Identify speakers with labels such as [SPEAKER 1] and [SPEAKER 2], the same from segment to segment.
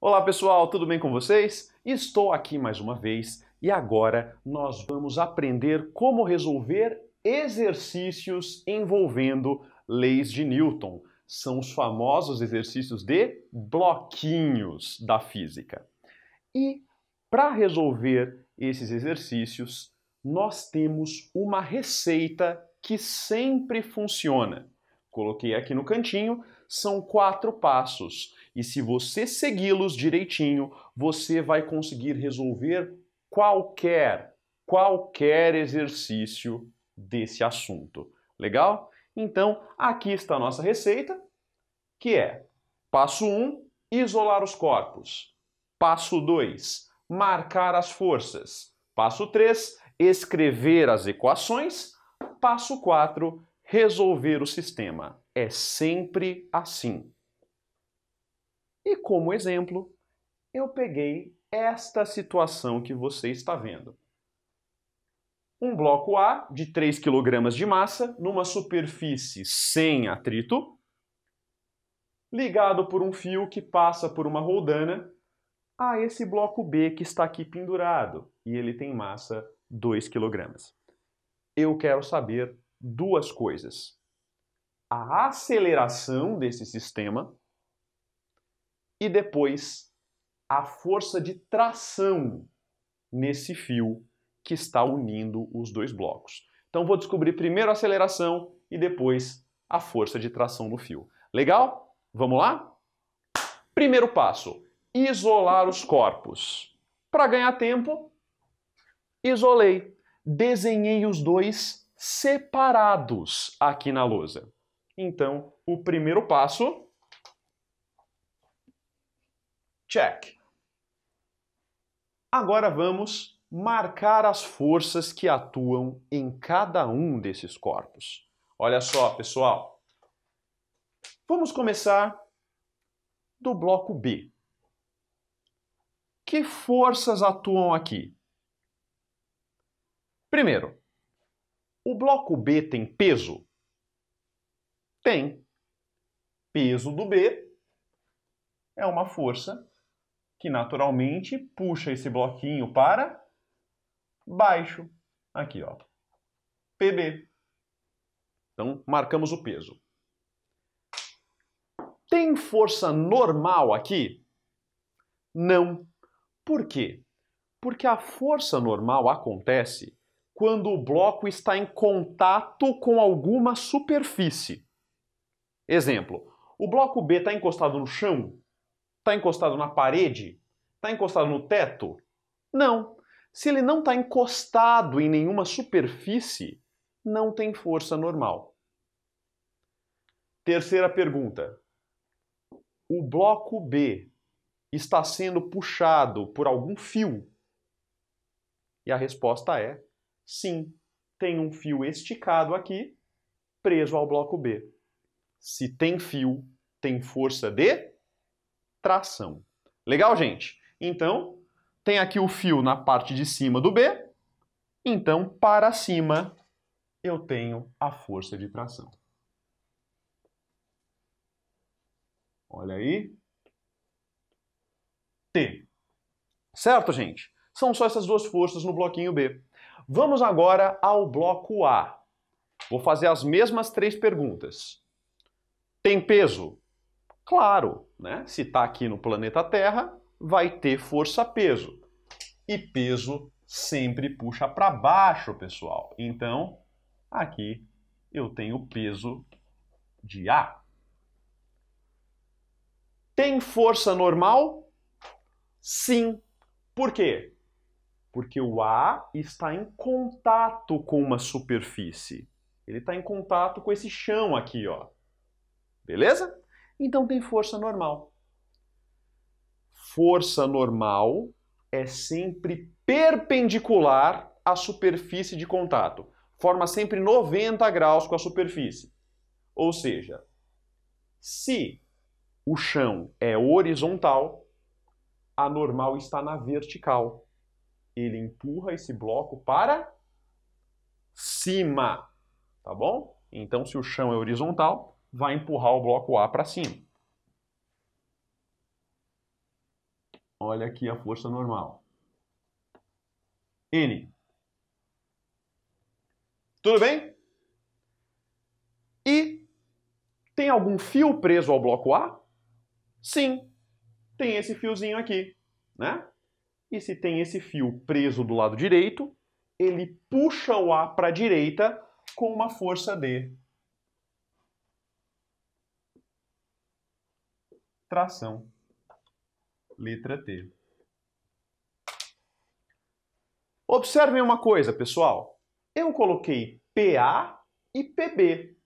[SPEAKER 1] Olá pessoal, tudo bem com vocês? Estou aqui mais uma vez e agora nós vamos aprender como resolver exercícios envolvendo leis de Newton. São os famosos exercícios de bloquinhos da física. E para resolver esses exercícios, nós temos uma receita que sempre funciona. Coloquei aqui no cantinho, são quatro passos e se você segui-los direitinho, você vai conseguir resolver qualquer, qualquer exercício desse assunto. Legal? Então, aqui está a nossa receita, que é passo 1, um, isolar os corpos. Passo 2, marcar as forças. Passo 3, escrever as equações. Passo 4, resolver o sistema. É sempre assim como exemplo, eu peguei esta situação que você está vendo. Um bloco A de 3 kg de massa numa superfície sem atrito, ligado por um fio que passa por uma roldana a esse bloco B que está aqui pendurado e ele tem massa 2 kg. Eu quero saber duas coisas. A aceleração desse sistema e depois a força de tração nesse fio que está unindo os dois blocos. Então vou descobrir primeiro a aceleração e depois a força de tração no fio. Legal? Vamos lá? Primeiro passo: isolar os corpos. Para ganhar tempo, isolei. Desenhei os dois separados aqui na lousa. Então, o primeiro passo Check. Agora vamos marcar as forças que atuam em cada um desses corpos. Olha só, pessoal. Vamos começar do bloco B. Que forças atuam aqui? Primeiro, o bloco B tem peso? Tem. Peso do B é uma força que naturalmente puxa esse bloquinho para baixo. Aqui, ó. PB. Então, marcamos o peso. Tem força normal aqui? Não. Por quê? Porque a força normal acontece quando o bloco está em contato com alguma superfície. Exemplo, o bloco B está encostado no chão, Está encostado na parede? Está encostado no teto? Não. Se ele não está encostado em nenhuma superfície, não tem força normal. Terceira pergunta. O bloco B está sendo puxado por algum fio? E a resposta é sim. Tem um fio esticado aqui, preso ao bloco B. Se tem fio, tem força de tração. Legal, gente? Então, tem aqui o fio na parte de cima do B, então para cima eu tenho a força de tração. Olha aí. T. Certo, gente? São só essas duas forças no bloquinho B. Vamos agora ao bloco A. Vou fazer as mesmas três perguntas. Tem peso? Claro, né? se está aqui no planeta Terra, vai ter força-peso. E peso sempre puxa para baixo, pessoal. Então, aqui eu tenho peso de A. Tem força normal? Sim. Por quê? Porque o A está em contato com uma superfície. Ele está em contato com esse chão aqui, ó. Beleza? Então tem força normal. Força normal é sempre perpendicular à superfície de contato. Forma sempre 90 graus com a superfície. Ou seja, se o chão é horizontal, a normal está na vertical. Ele empurra esse bloco para cima, tá bom? Então, se o chão é horizontal, vai empurrar o bloco A para cima. Olha aqui a força normal. N. Tudo bem? E tem algum fio preso ao bloco A? Sim, tem esse fiozinho aqui, né? E se tem esse fio preso do lado direito, ele puxa o A para a direita com uma força D. tração. Letra T. Observem uma coisa, pessoal. Eu coloquei PA e PB,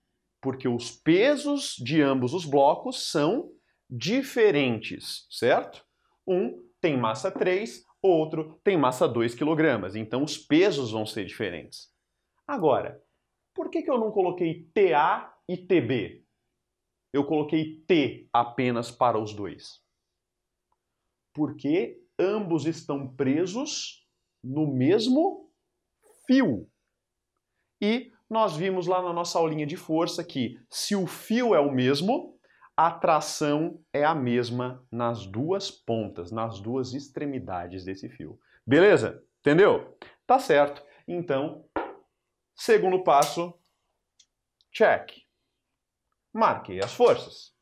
[SPEAKER 1] porque os pesos de ambos os blocos são diferentes, certo? Um tem massa 3, outro tem massa 2 kg, então os pesos vão ser diferentes. Agora, por que, que eu não coloquei TA e TB? eu coloquei T apenas para os dois? Porque ambos estão presos no mesmo fio. E nós vimos lá na nossa aulinha de força que se o fio é o mesmo, a tração é a mesma nas duas pontas, nas duas extremidades desse fio. Beleza? Entendeu? Tá certo. Então, segundo passo, check. Marquei as forças.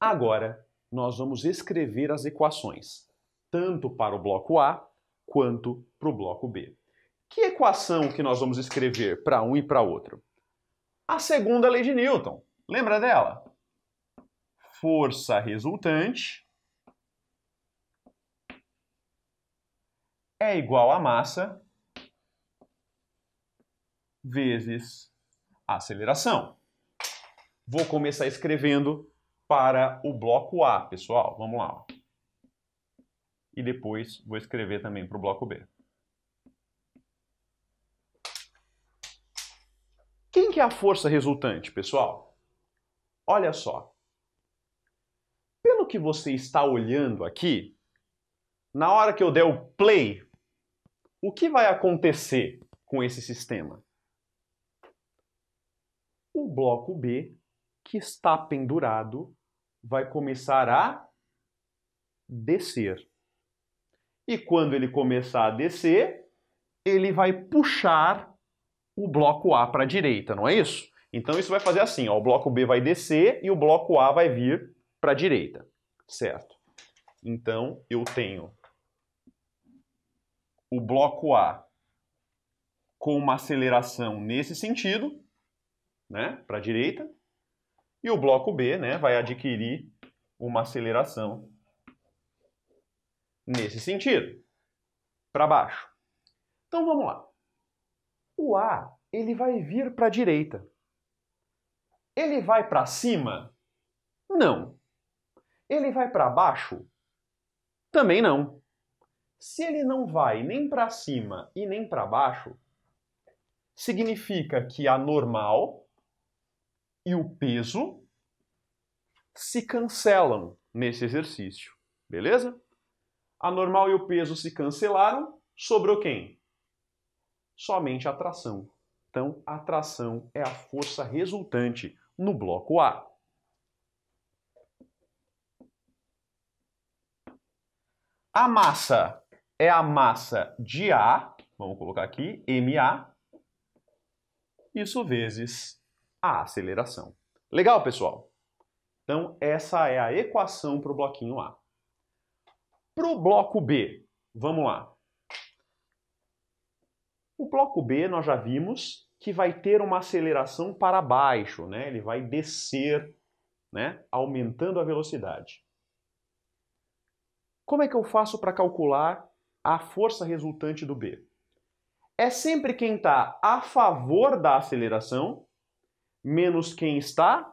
[SPEAKER 1] Agora, nós vamos escrever as equações, tanto para o bloco A quanto para o bloco B. Que equação que nós vamos escrever para um e para outro? A segunda lei de Newton. Lembra dela? Força resultante é igual a massa vezes a aceleração. Vou começar escrevendo para o bloco A, pessoal. Vamos lá. E depois vou escrever também para o bloco B. Quem que é a força resultante, pessoal? Olha só. Pelo que você está olhando aqui, na hora que eu der o play, o que vai acontecer com esse sistema? O bloco B que está pendurado vai começar a descer. E quando ele começar a descer, ele vai puxar o bloco A para a direita, não é isso? Então isso vai fazer assim, ó, o bloco B vai descer e o bloco A vai vir para a direita, certo? Então eu tenho o bloco A com uma aceleração nesse sentido, né, para a direita, e o bloco B né, vai adquirir uma aceleração nesse sentido, para baixo. Então vamos lá. O A ele vai vir para a direita. Ele vai para cima? Não. Ele vai para baixo? Também não. Se ele não vai nem para cima e nem para baixo, significa que a normal e o peso se cancelam nesse exercício, beleza? A normal e o peso se cancelaram, sobrou quem? Somente a tração. Então, a tração é a força resultante no bloco A. A massa é a massa de A, vamos colocar aqui, MA, isso vezes a aceleração. Legal, pessoal? Então, essa é a equação para o bloquinho A. Para o bloco B, vamos lá. O bloco B nós já vimos que vai ter uma aceleração para baixo, né? Ele vai descer, né? Aumentando a velocidade. Como é que eu faço para calcular a força resultante do B? É sempre quem está a favor da aceleração menos quem está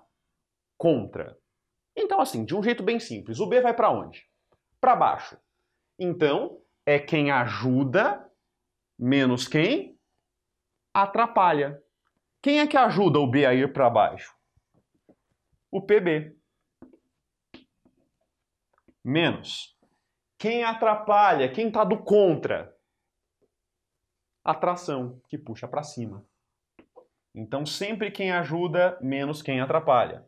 [SPEAKER 1] contra. Então, assim, de um jeito bem simples, o B vai para onde? Para baixo. Então, é quem ajuda menos quem atrapalha. Quem é que ajuda o B a ir para baixo? O PB. Menos. Quem atrapalha? Quem está do contra? Atração, que puxa para cima. Então, sempre quem ajuda, menos quem atrapalha.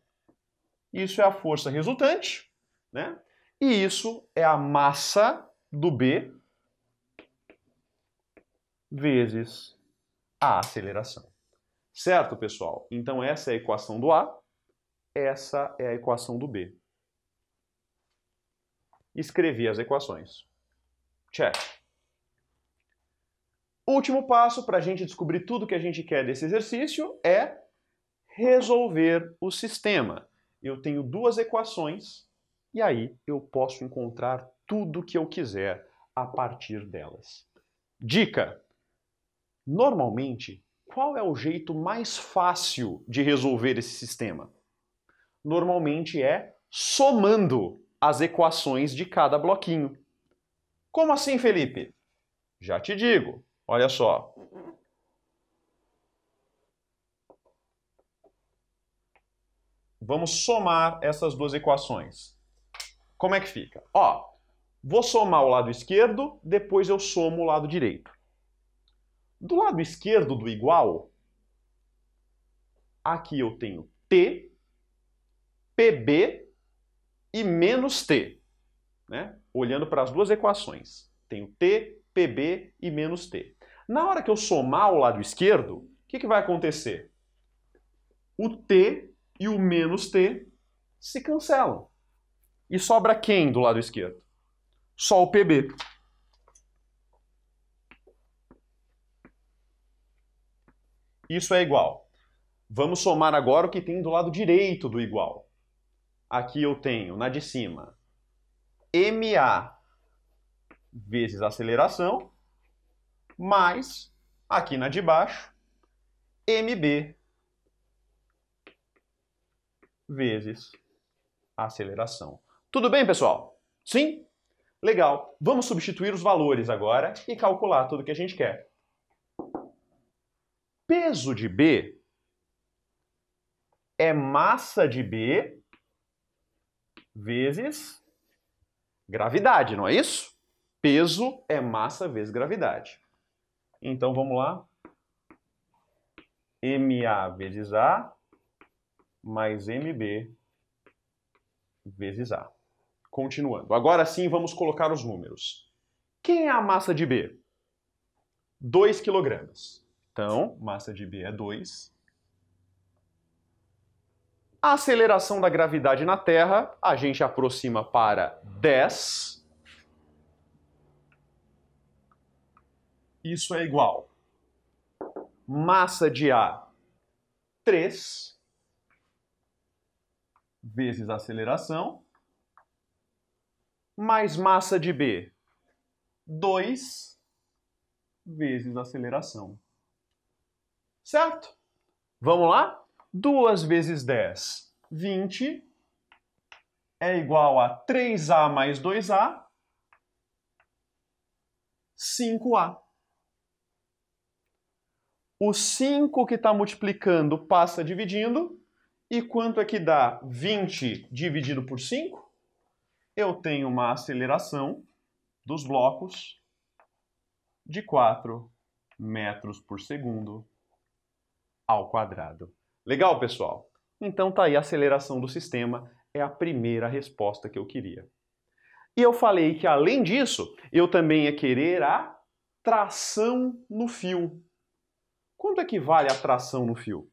[SPEAKER 1] Isso é a força resultante, né? E isso é a massa do B vezes a aceleração. Certo, pessoal? Então, essa é a equação do A, essa é a equação do B. Escrevi as equações. Check. O último passo para a gente descobrir tudo que a gente quer desse exercício é resolver o sistema. Eu tenho duas equações e aí eu posso encontrar tudo que eu quiser a partir delas. Dica: normalmente, qual é o jeito mais fácil de resolver esse sistema? Normalmente é somando as equações de cada bloquinho. Como assim, Felipe? Já te digo. Olha só. Vamos somar essas duas equações. Como é que fica? Ó, vou somar o lado esquerdo, depois eu somo o lado direito. Do lado esquerdo do igual, aqui eu tenho T, PB e menos T. Né? Olhando para as duas equações, tenho T, PB e menos T. Na hora que eu somar o lado esquerdo, o que, que vai acontecer? O t e o menos t se cancelam. E sobra quem do lado esquerdo? Só o pb. Isso é igual. Vamos somar agora o que tem do lado direito do igual. Aqui eu tenho, na de cima, MA vezes aceleração, mais, aqui na de baixo, mb vezes aceleração. Tudo bem, pessoal? Sim? Legal. Vamos substituir os valores agora e calcular tudo que a gente quer. Peso de B é massa de B vezes gravidade, não é isso? Peso é massa vezes gravidade. Então vamos lá. MA vezes A mais MB vezes A. Continuando. Agora sim vamos colocar os números. Quem é a massa de B? 2 kg. Então, massa de B é 2. A aceleração da gravidade na Terra, a gente aproxima para 10 isso é igual massa de A 3 vezes aceleração mais massa de B 2 vezes aceleração. Certo? Vamos lá? 2 vezes 10, 20 é igual a 3A mais 2A, 5A. O 5 que está multiplicando passa dividindo. E quanto é que dá 20 dividido por 5? Eu tenho uma aceleração dos blocos de 4 metros por segundo ao quadrado. Legal, pessoal? Então tá aí a aceleração do sistema, é a primeira resposta que eu queria. E eu falei que além disso, eu também ia querer a tração no fio. Quanto é que vale a tração no fio?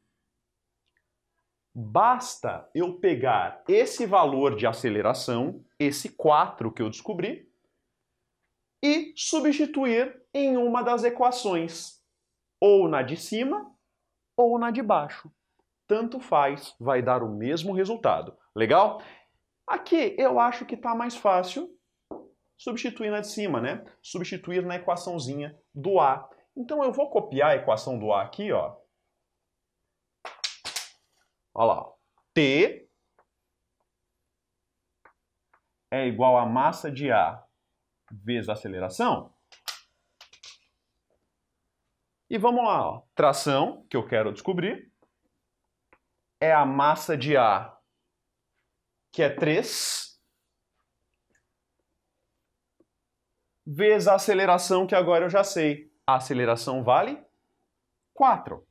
[SPEAKER 1] Basta eu pegar esse valor de aceleração, esse 4 que eu descobri, e substituir em uma das equações, ou na de cima ou na de baixo. Tanto faz, vai dar o mesmo resultado. Legal? Aqui eu acho que está mais fácil substituir na de cima, né? Substituir na equaçãozinha do A. Então eu vou copiar a equação do A aqui, ó. Olha lá. T é igual a massa de A vezes a aceleração. E vamos lá, ó. tração, que eu quero descobrir, é a massa de A, que é 3, vezes a aceleração, que agora eu já sei, a aceleração vale 4.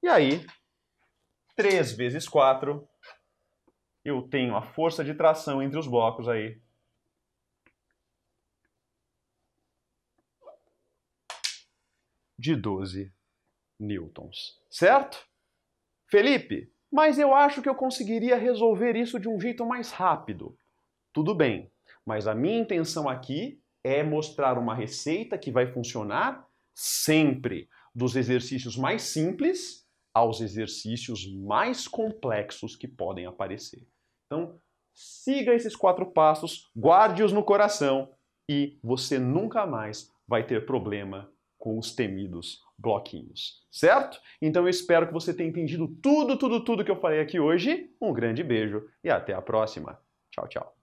[SPEAKER 1] E aí, 3 vezes 4, eu tenho a força de tração entre os blocos aí. De 12 newtons, certo? Felipe, mas eu acho que eu conseguiria resolver isso de um jeito mais rápido. Tudo bem, mas a minha intenção aqui é mostrar uma receita que vai funcionar sempre, dos exercícios mais simples aos exercícios mais complexos que podem aparecer. Então, siga esses quatro passos, guarde-os no coração e você nunca mais vai ter problema com os temidos bloquinhos, certo? Então eu espero que você tenha entendido tudo, tudo, tudo que eu falei aqui hoje. Um grande beijo e até a próxima. Tchau, tchau.